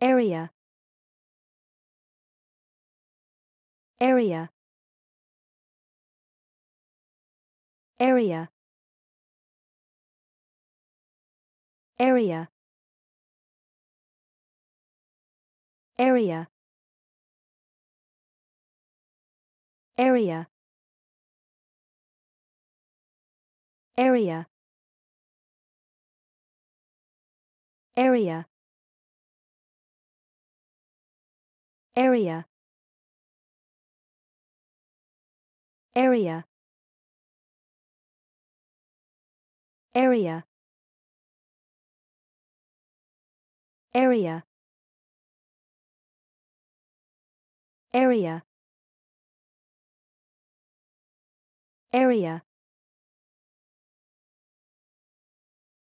area area area area area area area area area area area area area area